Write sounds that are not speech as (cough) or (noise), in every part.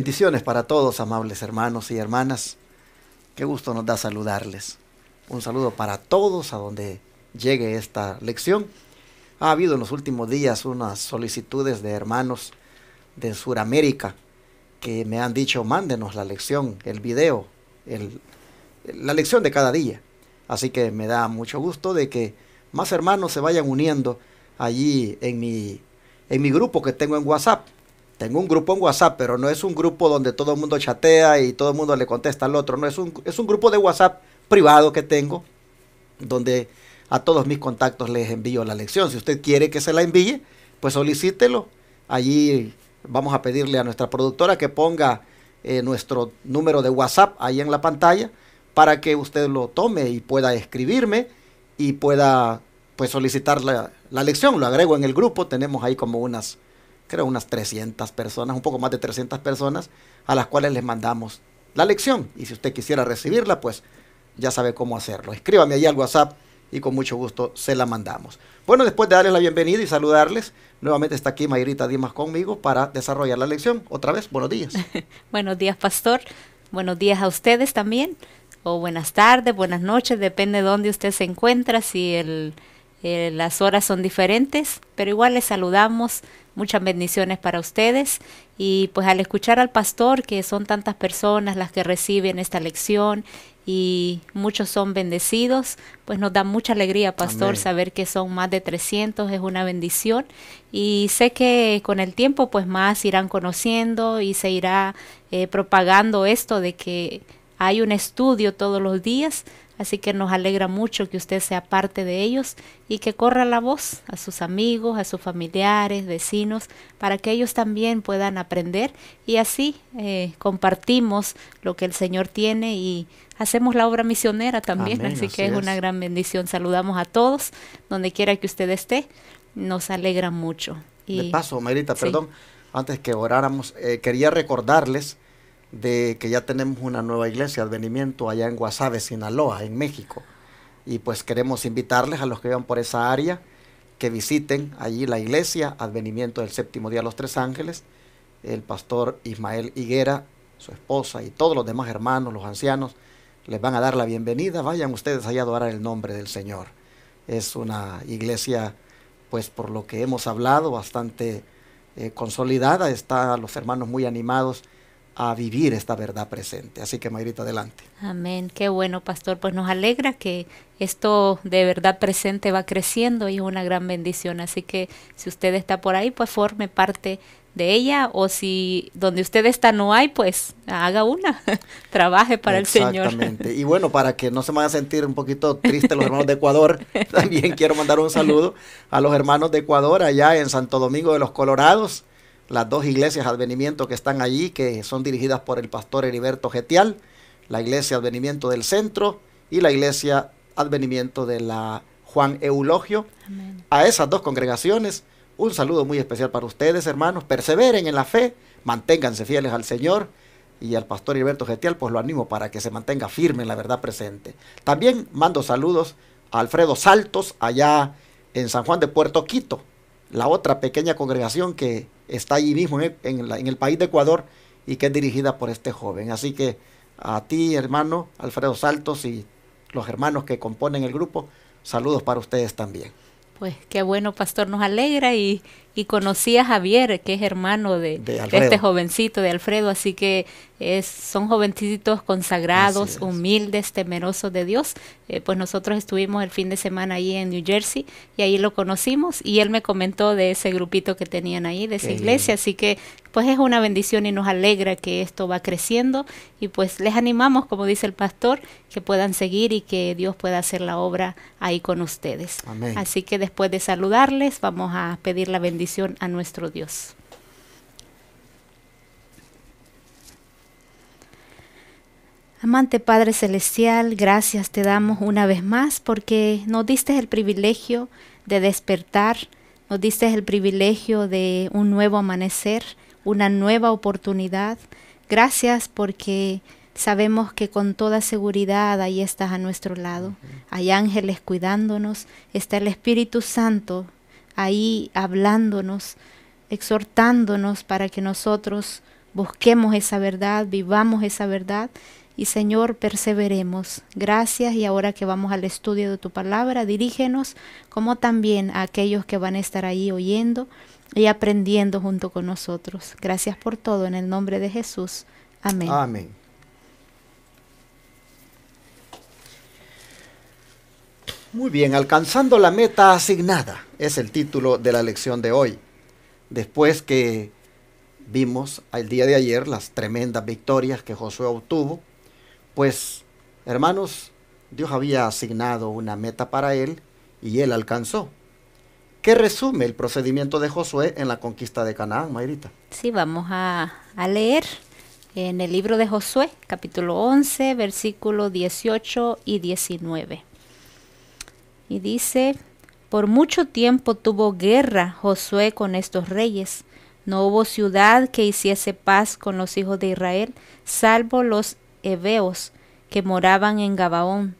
Bendiciones para todos, amables hermanos y hermanas. Qué gusto nos da saludarles. Un saludo para todos a donde llegue esta lección. Ha habido en los últimos días unas solicitudes de hermanos de Sudamérica que me han dicho, mándenos la lección, el video, la lección de cada día. Así que me da mucho gusto de que más hermanos se vayan uniendo allí en mi, en mi grupo que tengo en WhatsApp. Tengo un grupo en WhatsApp, pero no es un grupo donde todo el mundo chatea y todo el mundo le contesta al otro. No, es un, es un grupo de WhatsApp privado que tengo, donde a todos mis contactos les envío la lección. Si usted quiere que se la envíe, pues solicítelo. Allí vamos a pedirle a nuestra productora que ponga eh, nuestro número de WhatsApp ahí en la pantalla para que usted lo tome y pueda escribirme y pueda pues solicitar la lección. Lo agrego en el grupo, tenemos ahí como unas creo, unas 300 personas, un poco más de 300 personas, a las cuales les mandamos la lección. Y si usted quisiera recibirla, pues ya sabe cómo hacerlo. Escríbame ahí al WhatsApp y con mucho gusto se la mandamos. Bueno, después de darles la bienvenida y saludarles, nuevamente está aquí Mayrita Dimas conmigo para desarrollar la lección. Otra vez, buenos días. (laughs) buenos días, pastor. Buenos días a ustedes también. O buenas tardes, buenas noches, depende de dónde usted se encuentra, si el, eh, las horas son diferentes, pero igual les saludamos Muchas bendiciones para ustedes y pues al escuchar al pastor, que son tantas personas las que reciben esta lección y muchos son bendecidos, pues nos da mucha alegría, pastor, saber que son más de 300, es una bendición y sé que con el tiempo pues más irán conociendo y se irá eh, propagando esto de que hay un estudio todos los días Así que nos alegra mucho que usted sea parte de ellos y que corra la voz a sus amigos, a sus familiares, vecinos, para que ellos también puedan aprender y así eh, compartimos lo que el Señor tiene y hacemos la obra misionera también. así, que es, una gran bendición. Saludamos a todos, donde quiera que usted esté, nos alegra mucho. Y, de paso, Marita, perdón, antes que oráramos, eh, quería recordarles de que ya tenemos una nueva iglesia, advenimiento, allá en Guasave, Sinaloa, en México. Y pues queremos invitarles a los que vivan por esa área que visiten allí la iglesia, advenimiento del séptimo día de los tres ángeles. El pastor Ismael Higuera, su esposa y todos los demás hermanos, los ancianos, les van a dar la bienvenida. Vayan ustedes allá a adorar el nombre del Señor. Es una iglesia, pues por lo que hemos hablado, bastante eh, consolidada. Están los hermanos muy animados a vivir esta verdad presente. Así que Mayrita, adelante. Amén, qué bueno, pastor. Pues nos alegra que esto de verdad presente va creciendo y es una gran bendición. Así que si usted está por ahí, pues forme parte de ella o si donde usted está no hay, pues haga una, (laughs) trabaje para el Señor. Exactamente. Y bueno, para que no se vayan a sentir un poquito tristes los hermanos de Ecuador, (laughs) también quiero mandar un saludo a los hermanos de Ecuador allá en Santo Domingo de los Colorados las dos iglesias advenimiento que están allí, que son dirigidas por el pastor Heriberto Getial, la iglesia advenimiento del centro y la iglesia advenimiento de la Juan Eulogio. A esas dos congregaciones, un saludo muy especial para ustedes, hermanos. Perseveren en la fe, manténganse fieles al Señor y al pastor Heriberto Getial, pues lo animo para que se mantenga firme en la verdad presente. También mando saludos a Alfredo Saltos, allá en San Juan de Puerto Quito, la otra pequeña congregación que está allí mismo en el, país de Ecuador y que es dirigida por este joven. Así que a ti, hermano Alfredo Saltos y los hermanos que componen el grupo, saludos para ustedes también. Pues qué bueno, pastor, nos alegra y y conocí a Javier, que es hermano de, este jovencito, de Alfredo, así que es, son jovencitos consagrados, humildes, temerosos de Dios. Eh, pues nosotros estuvimos el fin de semana ahí en New Jersey y ahí lo conocimos y él me comentó de ese grupito que tenían ahí, de esa iglesia, así que pues es una bendición y nos alegra que esto va creciendo y pues les animamos, como dice el pastor, que puedan seguir y que Dios pueda hacer la obra ahí con ustedes. Amén. Así que después de saludarles, vamos a pedir la bendición a nuestro Dios. Amante Padre Celestial, gracias te damos una vez más porque nos diste el privilegio de despertar, nos diste el privilegio de un nuevo amanecer, una nueva oportunidad. Gracias porque sabemos que con toda seguridad ahí estás a nuestro lado. Hay ángeles cuidándonos, está el Espíritu Santo ahí hablándonos, exhortándonos para que nosotros busquemos esa verdad, vivamos esa verdad y Señor, perseveremos. Gracias y ahora que vamos al estudio de tu palabra, dirígenos como también a aquellos que van a estar ahí oyendo y aprendiendo junto con nosotros. Gracias por todo en el nombre de Jesús. Amén. Amén. Muy bien, alcanzando la meta asignada es el título de la lección de hoy. Después que vimos el día de ayer las tremendas victorias que Josué obtuvo, pues hermanos, Dios había asignado una meta para él y él alcanzó. ¿Qué resume el procedimiento de Josué en la conquista de Canaán, Mayrita? Sí, vamos a, leer en el libro de Josué, capítulo 11, versículo 18 y 19. Y dice, por mucho tiempo tuvo guerra Josué con estos reyes. No hubo ciudad que hiciese paz con los hijos de Israel, salvo los heveos que moraban en Gabaón.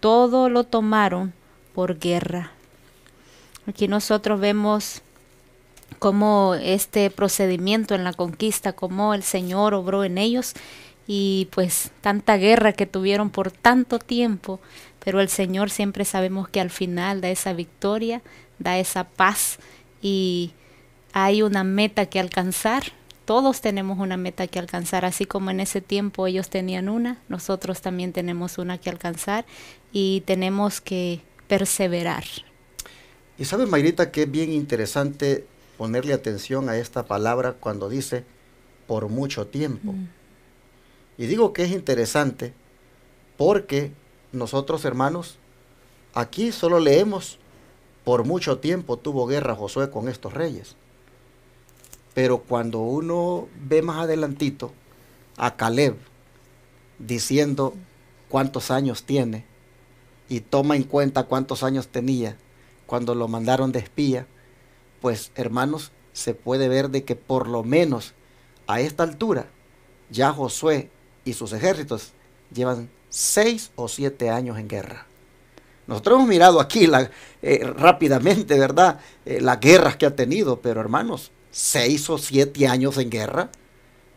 Todo lo tomaron por guerra. Aquí nosotros vemos cómo este procedimiento en la conquista, cómo el Señor obró en ellos y pues tanta guerra que tuvieron por tanto tiempo, pero el Señor siempre sabemos que al final da esa victoria, da esa paz y hay una meta que alcanzar. Todos tenemos una meta que alcanzar, así como en ese tiempo ellos tenían una, nosotros también tenemos una que alcanzar y tenemos que perseverar. Y sabes, Mayrita, que es bien interesante ponerle atención a esta palabra cuando dice por mucho tiempo. Mm. Y digo que es interesante porque nosotros hermanos, aquí solo leemos, por mucho tiempo tuvo guerra Josué con estos reyes. Pero cuando uno ve más adelantito a Caleb diciendo cuántos años tiene y toma en cuenta cuántos años tenía cuando lo mandaron de espía, pues hermanos, se puede ver de que por lo menos a esta altura ya Josué y sus ejércitos llevan seis o siete años en guerra. Nosotros hemos mirado aquí eh, rápidamente, ¿verdad? Eh, las guerras que ha tenido, pero hermanos, seis o siete años en guerra,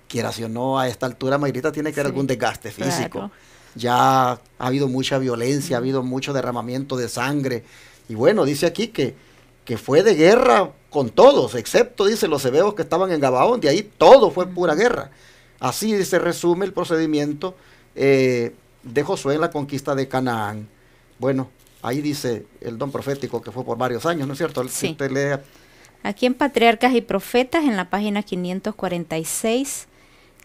quiera si o no, a esta altura Mayrita tiene que haber algún desgaste físico. Ya ha habido mucha violencia, ha habido mucho derramamiento de sangre. Y bueno, dice aquí que, que fue de guerra con todos, excepto, dice, los hebeos que estaban en Gabaón, de ahí todo fue pura guerra. Así se resume el procedimiento eh, de Josué la conquista de Canaán. Bueno, ahí dice el don profético que fue por varios años, ¿no es cierto? Sí. Aquí en Patriarcas y Profetas, en la página 546,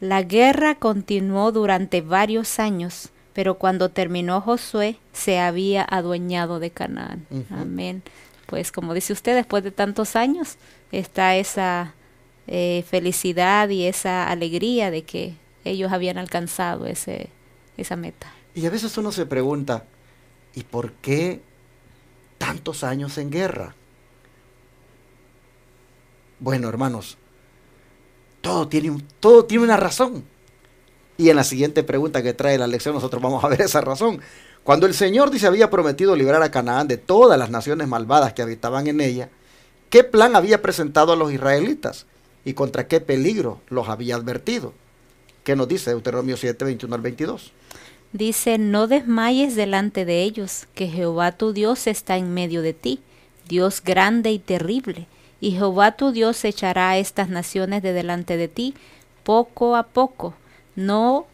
la guerra continuó durante varios años, pero cuando terminó Josué se había adueñado de Canaán. Amén. Pues como dice usted, después de tantos años está esa eh, felicidad y esa alegría de que ellos habían alcanzado ese, esa meta. Y a veces uno se pregunta, ¿y por qué tantos años en guerra? Bueno, hermanos, todo tiene, todo tiene una razón. Y en la siguiente pregunta que trae la lección nosotros vamos a ver esa razón. Cuando el Señor dice había prometido librar a Canaán de todas las naciones malvadas que habitaban en ella, ¿qué plan había presentado a los israelitas? ¿Y contra qué peligro los había advertido? ¿Qué nos dice Deuteronomio 7, 21 al 22? dice, no desmayes delante de ellos, que Jehová tu Dios está en medio de ti, Dios grande y terrible, y Jehová tu Dios echará a estas naciones de delante de ti, poco a poco, no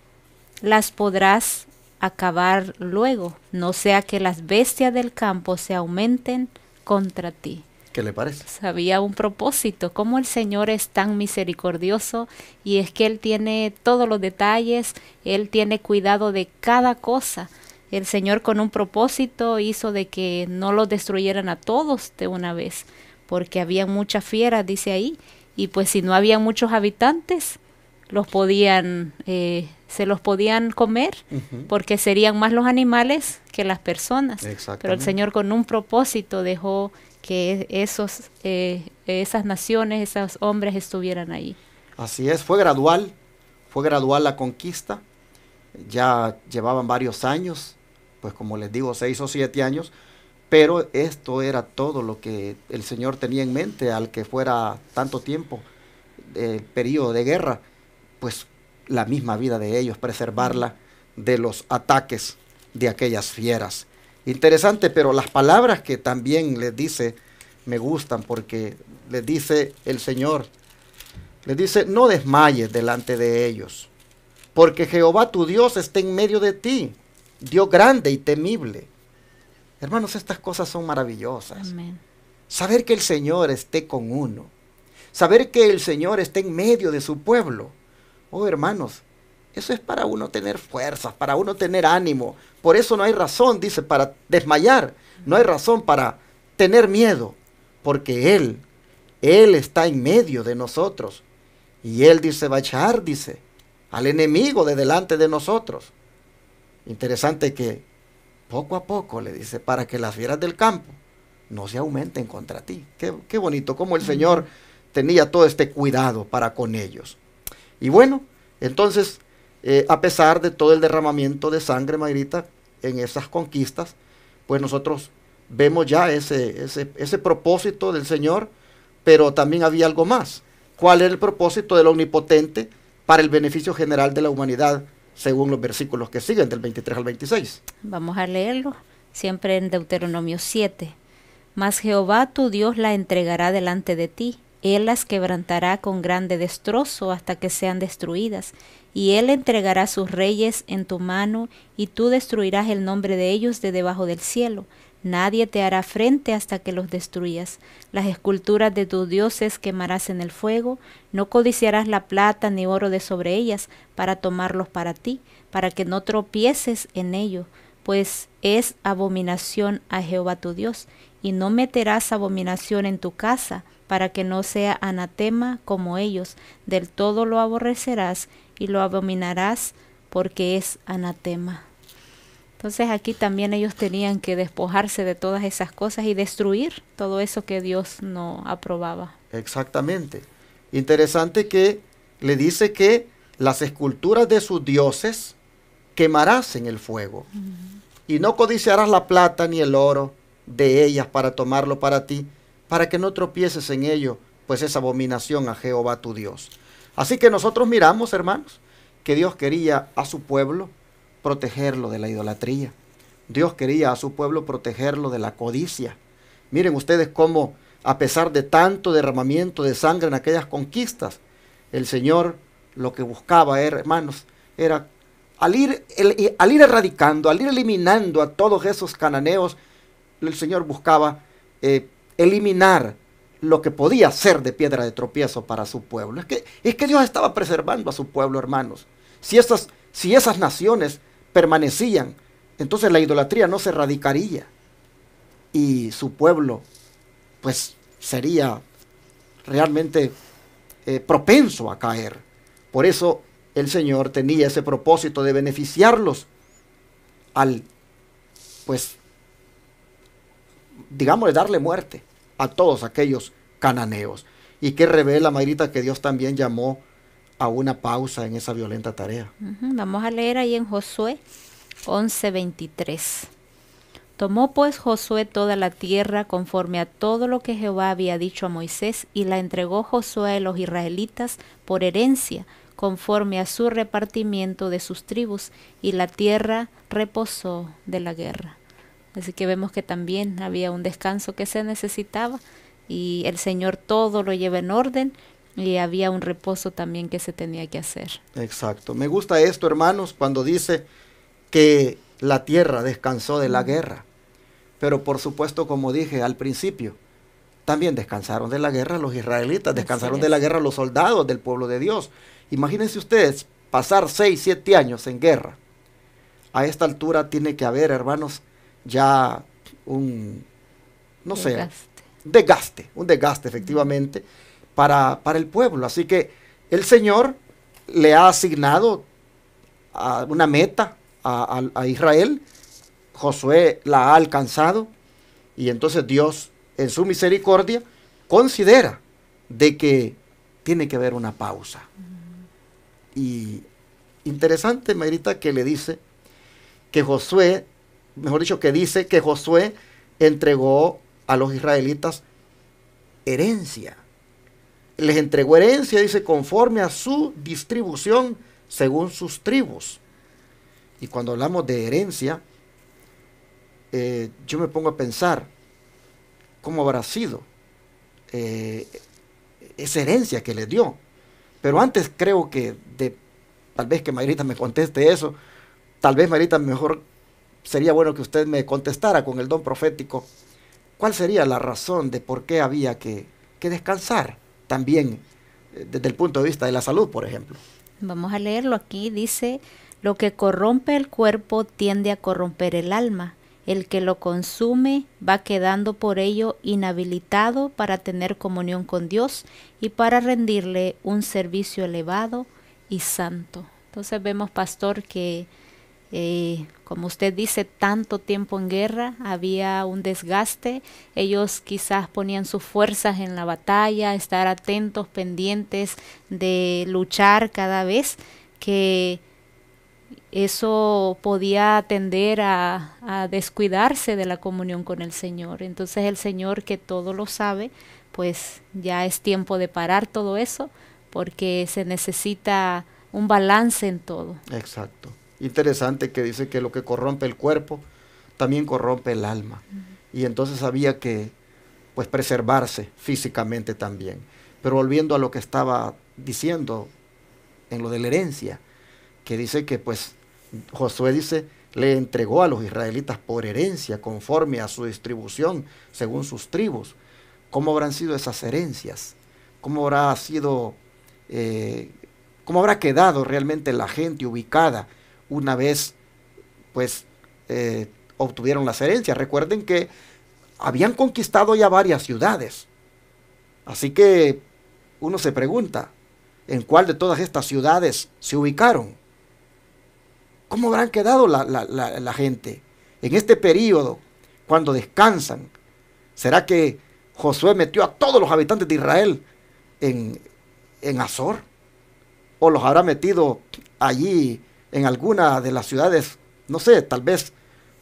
las podrás acabar luego, no sea que las bestias del campo se aumenten contra ti. ¿Qué le parece? Había un propósito, cómo el Señor es tan misericordioso y es que Él tiene todos los detalles, Él tiene cuidado de cada cosa. El Señor con un propósito hizo de que no los destruyeran a todos de una vez, porque había muchas fieras, dice ahí, y pues si no había muchos habitantes, los podían, eh, se los podían comer, porque serían más los animales que las personas. Pero el Señor con un propósito dejó que esos, eh, esas naciones, esos hombres estuvieran ahí. Así es, fue gradual, fue gradual la conquista, ya llevaban varios años, pues como les digo, seis o siete años, pero esto era todo lo que el Señor tenía en mente al que fuera tanto tiempo, el periodo de guerra, pues la misma vida de ellos, preservarla de los ataques de aquellas fieras interesante, pero las palabras que también les dice me gustan porque les dice el Señor, les dice, no desmayes delante de ellos, porque Jehová tu Dios está en medio de ti, Dios grande y temible. Hermanos, estas cosas son maravillosas. Amén. Saber que el Señor esté con uno, saber que el Señor esté en medio de su pueblo. Oh, hermanos, eso es para uno tener fuerzas, para uno tener ánimo. Por eso no hay razón, dice, para desmayar. No hay razón para tener miedo, porque Él, Él está en medio de nosotros. Y Él dice, va a echar, dice, al enemigo de delante de nosotros. Interesante que poco a poco le dice, para que las fieras del campo no se aumenten contra ti. Qué, qué bonito, como el Señor tenía todo este cuidado para con ellos. Y bueno, entonces eh, a pesar de todo el derramamiento de sangre, Mayrita, en esas conquistas, pues nosotros vemos ya ese, ese, ese propósito del Señor, pero también había algo más. ¿Cuál era el propósito del Omnipotente para el beneficio general de la humanidad, según los versículos que siguen, del 23 al 26? Vamos a leerlo, siempre en Deuteronomio 7. Mas Jehová tu Dios la entregará delante de ti, él las quebrantará con grande destrozo hasta que sean destruidas, y él entregará sus reyes en tu mano, y tú destruirás el nombre de ellos de debajo del cielo. Nadie te hará frente hasta que los destruyas. Las esculturas de tus dioses quemarás en el fuego. No codiciarás la plata ni oro de sobre ellas para tomarlos para ti, para que no tropieces en ello, pues es abominación a Jehová tu Dios. Y no meterás abominación en tu casa, para que no sea anatema como ellos. Del todo lo aborrecerás y lo abominarás porque es anatema. Entonces aquí también ellos tenían que despojarse de todas esas cosas y destruir todo eso que Dios no aprobaba. Exactamente. Interesante que le dice que las esculturas de sus dioses quemarás en el fuego. Y no codiciarás la plata ni el oro de ellas para tomarlo para ti, para que no tropieces en ello, pues es abominación a Jehová tu Dios. Así que nosotros miramos, hermanos, que Dios quería a su pueblo protegerlo de la idolatría. Dios quería a su pueblo protegerlo de la codicia. Miren ustedes cómo, a pesar de tanto derramamiento de sangre en aquellas conquistas, el Señor lo que buscaba, eh, hermanos, era al ir, al ir erradicando, al ir eliminando a todos esos cananeos, el Señor buscaba eh, eliminar lo que podía ser de piedra de tropiezo para su pueblo. Es que, es que Dios estaba preservando a su pueblo, hermanos. Si esas, si esas naciones permanecían, entonces la idolatría no se erradicaría y su pueblo pues sería realmente eh, propenso a caer. Por eso el Señor tenía ese propósito de beneficiarlos al, pues, digamos, darle muerte a todos aquellos cananeos. Y que revela, Mayrita, que Dios también llamó a una pausa en esa violenta tarea. Vamos a leer ahí en Josué 11:23. Tomó pues Josué toda la tierra conforme a todo lo que Jehová había dicho a Moisés y la entregó Josué a los israelitas por herencia conforme a su repartimiento de sus tribus y la tierra reposó de la guerra. Así que vemos que también había un descanso que se necesitaba y el Señor todo lo lleva en orden y había un reposo también que se tenía que hacer. Exacto. Me gusta esto, hermanos, cuando dice que la tierra descansó de la guerra. Pero por supuesto, como dije al principio, también descansaron de la guerra los israelitas, descansaron de la guerra los soldados del pueblo de Dios. Imagínense ustedes pasar seis, siete años en guerra. A esta altura tiene que haber, hermanos, ya un, no desgaste. desgaste, un desgaste efectivamente para, el pueblo. Así que el Señor le ha asignado una meta a, Israel, Josué la ha alcanzado y entonces Dios en su misericordia considera de que tiene que haber una pausa. Y interesante, Marita, que le dice que Josué mejor dicho, que dice que Josué entregó a los israelitas herencia. Les entregó herencia, dice, conforme a su distribución, según sus tribus. Y cuando hablamos de herencia, eh, yo me pongo a pensar cómo habrá sido eh, esa herencia que les dio. Pero antes creo que, de, tal vez que Marita me conteste eso, tal vez Marita mejor sería bueno que usted me contestara con el don profético, ¿cuál sería la razón de por qué había que, que descansar también eh, desde el punto de vista de la salud, por ejemplo? Vamos a leerlo aquí, dice, lo que corrompe el cuerpo tiende a corromper el alma. El que lo consume va quedando por ello inhabilitado para tener comunión con Dios y para rendirle un servicio elevado y santo. Entonces vemos, pastor, que eh, como usted dice, tanto tiempo en guerra, había un desgaste, ellos quizás ponían sus fuerzas en la batalla, estar atentos, pendientes de luchar cada vez, que eso podía tender a, a descuidarse de la comunión con el Señor. Entonces el Señor que todo lo sabe, pues ya es tiempo de parar todo eso, porque se necesita un balance en todo. Exacto interesante que dice que lo que corrompe el cuerpo también corrompe el alma. Y entonces había que pues preservarse físicamente también. Pero volviendo a lo que estaba diciendo en lo de la herencia, que dice que pues Josué dice le entregó a los israelitas por herencia conforme a su distribución según sus tribus. ¿Cómo habrán sido esas herencias? ¿Cómo habrá sido, eh, cómo habrá quedado realmente la gente ubicada una vez pues eh, obtuvieron las herencias. Recuerden que habían conquistado ya varias ciudades. Así que uno se pregunta, ¿en cuál de todas estas ciudades se ubicaron? ¿Cómo habrán quedado la, gente en este periodo, cuando descansan? ¿Será que Josué metió a todos los habitantes de Israel en, en Azor? ¿O los habrá metido allí en alguna de las ciudades, no sé, tal vez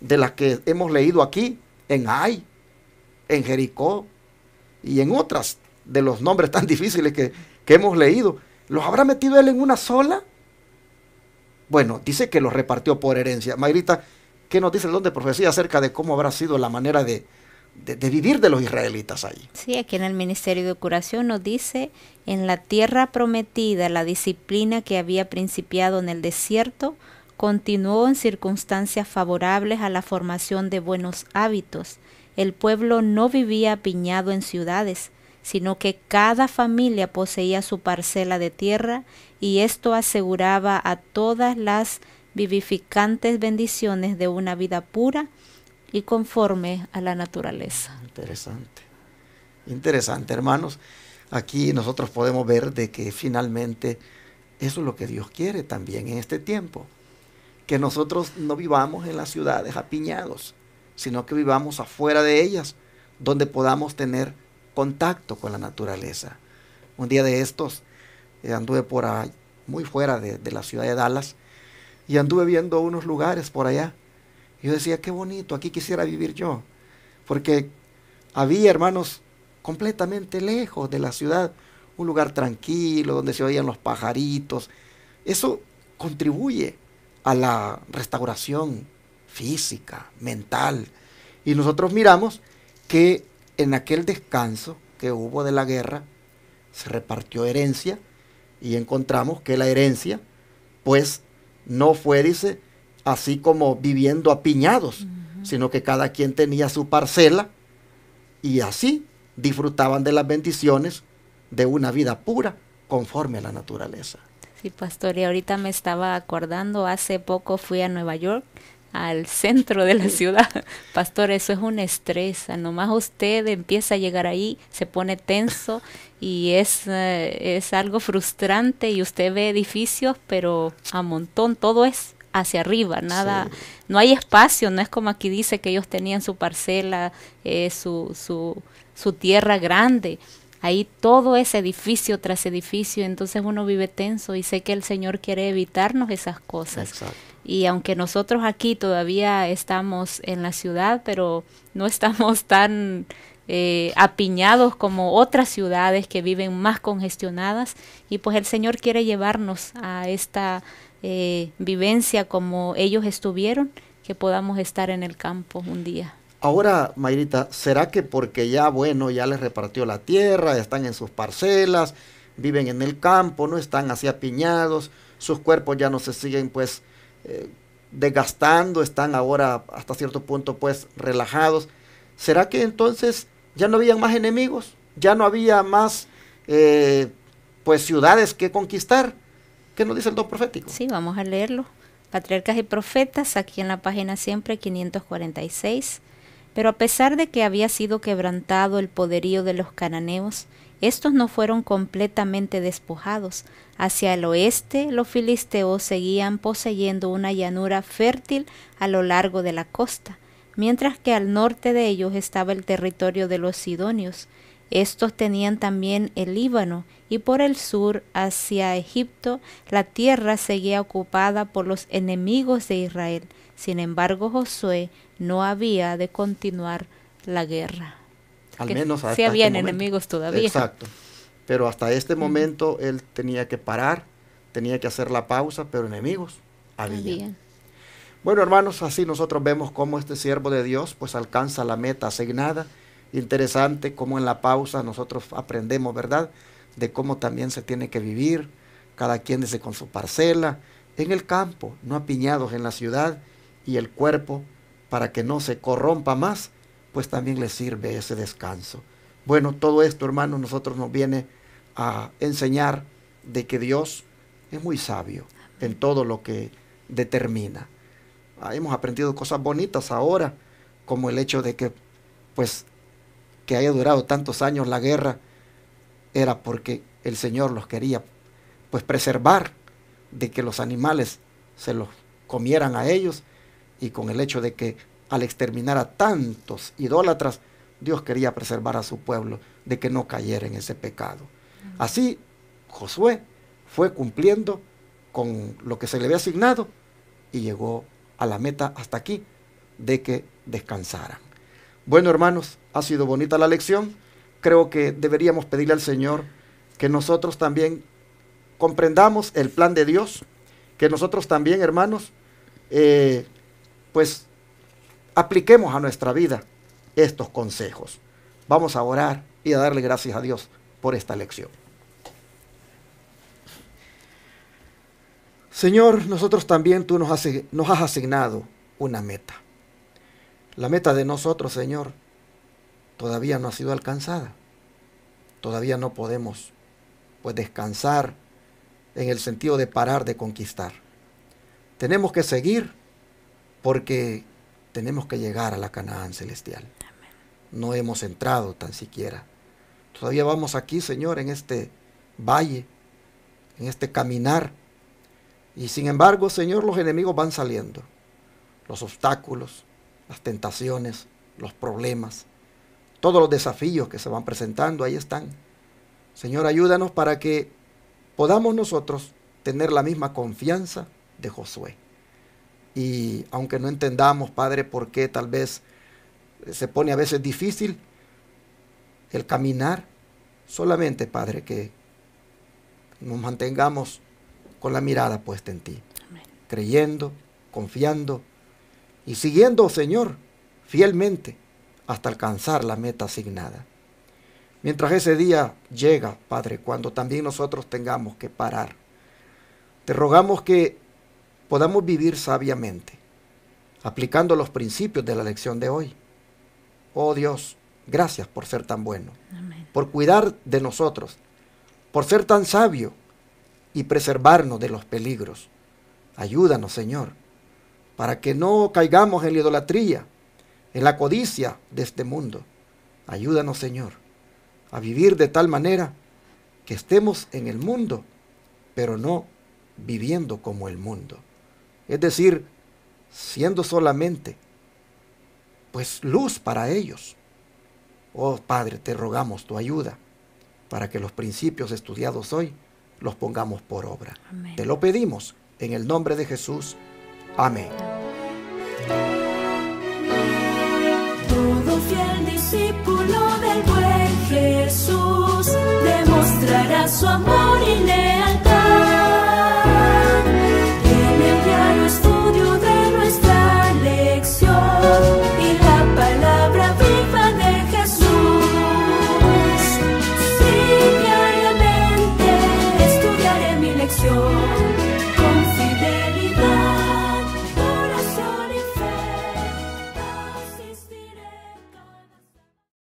de las que hemos leído aquí, en Ay, en Jericó y en otras de los nombres tan (laughs) difíciles que, que hemos leído. ¿Los habrá metido él en una sola? Bueno, dice que los repartió por herencia. Mayrita, ¿qué nos dice el don de profecía acerca de cómo habrá sido la manera de, de, vivir de los israelitas allí. Sí, aquí en el Ministerio de Curación nos dice, en la tierra prometida, la disciplina que había principiado en el desierto continuó en circunstancias favorables a la formación de buenos hábitos. El pueblo no vivía apiñado en ciudades, sino que cada familia poseía su parcela de tierra y esto aseguraba a todas las vivificantes bendiciones de una vida pura y conforme a la naturaleza. Interesante, interesante hermanos. Aquí nosotros podemos ver de que finalmente eso es lo que Dios quiere también en este tiempo, que nosotros no vivamos en las ciudades apiñados, sino que vivamos afuera de ellas, donde podamos tener contacto con la naturaleza. Un día de estos eh, anduve por ahí, muy fuera de la ciudad de Dallas y anduve viendo unos lugares por allá yo decía, qué bonito, aquí quisiera vivir yo. Porque había, hermanos, completamente lejos de la ciudad, un lugar tranquilo, donde se oían los pajaritos. Eso contribuye a la restauración física, mental. Y nosotros miramos que en aquel descanso que hubo de la guerra, se repartió herencia y encontramos que la herencia, pues, no fue, dice, así como viviendo apiñados, sino que cada quien tenía su parcela y así disfrutaban de las bendiciones de una vida pura conforme a la naturaleza. Sí, pastor, y ahorita me estaba acordando, hace poco fui a Nueva York, al centro de la ciudad. (laughs) Pastor, eso es un estrés nomás usted empieza a llegar ahí, se pone tenso y es, eh, es algo frustrante y usted ve edificios, pero a montón, todo es hacia arriba, nada, no hay espacio, no es como aquí dice que ellos tenían su parcela, eh, su, su, su tierra grande, ahí todo es edificio tras edificio, entonces uno vive tenso y sé que el Señor quiere evitarnos esas cosas. Y aunque nosotros aquí todavía estamos en la ciudad, pero no estamos tan eh, apiñados como otras ciudades que viven más congestionadas, y pues el Señor quiere llevarnos a esta eh, vivencia como ellos estuvieron, que podamos estar en el campo un día. Ahora, Mayrita, ¿será que porque ya, bueno, ya les repartió la tierra, están en sus parcelas, viven en el campo, no están así apiñados, sus cuerpos ya no se siguen pues eh, desgastando, están ahora hasta cierto punto pues relajados? ¿Será que entonces ya no habían más enemigos? ¿Ya no había más eh, pues ciudades que conquistar? ¿Qué nos dice el Sí, vamos a leerlo. Patriarcas y Profetas, aquí en la página siempre 546. Pero a pesar de que había sido quebrantado el poderío de los cananeos, estos no fueron completamente despojados. Hacia el oeste, los filisteos seguían poseyendo una llanura fértil a lo largo de la costa, mientras que al norte de ellos estaba el territorio de los sidonios. Estos tenían también el Líbano y por el sur hacia Egipto, la tierra seguía ocupada por los enemigos de Israel. Sin embargo, Josué no había de continuar la guerra. Al menos hasta este habían enemigos todavía. Exacto. Pero hasta este momento él tenía que parar, tenía que hacer la pausa, pero enemigos había. había. Bueno, hermanos, así nosotros vemos cómo este siervo de Dios pues alcanza la meta asignada. Interesante cómo en la pausa nosotros aprendemos, ¿verdad? de cómo también se tiene que vivir, cada quien desde con su parcela, en el campo, no apiñados en la ciudad, y el cuerpo, para que no se corrompa más, pues también le sirve ese descanso. Bueno, todo esto, hermano, nosotros nos viene a enseñar de que Dios es muy sabio en todo lo que determina. Ah, hemos aprendido cosas bonitas ahora, como el hecho de que, pues, que haya durado tantos años la guerra era porque el Señor los quería pues preservar de que los animales se los comieran a ellos y con el hecho de que al exterminar a tantos idólatras, Dios quería preservar a su pueblo de que no cayera en ese pecado. Así Josué fue cumpliendo con lo que se le había asignado y llegó a la meta hasta aquí de que descansaran. Bueno hermanos, ha sido bonita la lección creo que deberíamos pedirle al Señor que nosotros también comprendamos el plan de Dios, que nosotros también, hermanos, eh, pues apliquemos a nuestra vida estos consejos. Vamos a orar y a darle gracias a Dios por esta lección. Señor, nosotros también tú nos has asignado una meta. La meta de nosotros, Señor, todavía no ha sido alcanzada. Todavía no podemos pues descansar en el sentido de parar de conquistar. Tenemos que seguir porque tenemos que llegar a la Canaán celestial. No hemos entrado tan siquiera. Todavía vamos aquí, Señor, en este valle, en este caminar. Y sin embargo, Señor, los enemigos van saliendo. Los obstáculos, las tentaciones, los problemas todos los desafíos que se van presentando, ahí están. Señor, ayúdanos para que podamos nosotros tener la misma confianza de Josué. Y aunque no entendamos, Padre, por qué tal vez se pone a veces difícil el caminar, solamente, Padre, que nos mantengamos con la mirada puesta en ti, creyendo, confiando y siguiendo, Señor, fielmente hasta alcanzar la meta asignada. Mientras ese día llega, Padre, cuando también nosotros tengamos que parar, te rogamos que podamos vivir sabiamente, aplicando los principios de la lección de hoy. Oh Dios, gracias por ser tan bueno, por cuidar de nosotros, por ser tan sabio y preservarnos de los peligros. Ayúdanos, Señor, para que no caigamos en la idolatría, en la codicia de este mundo. Ayúdanos, Señor, a vivir de tal manera que estemos en el mundo, pero no viviendo como el mundo. Es decir, siendo solamente pues luz para ellos. Oh Padre, te rogamos tu ayuda para que los principios estudiados hoy los pongamos por obra. Te lo pedimos en el nombre de Jesús. Amén. discípulo del buen Jesús demostrará su amor y lealtad.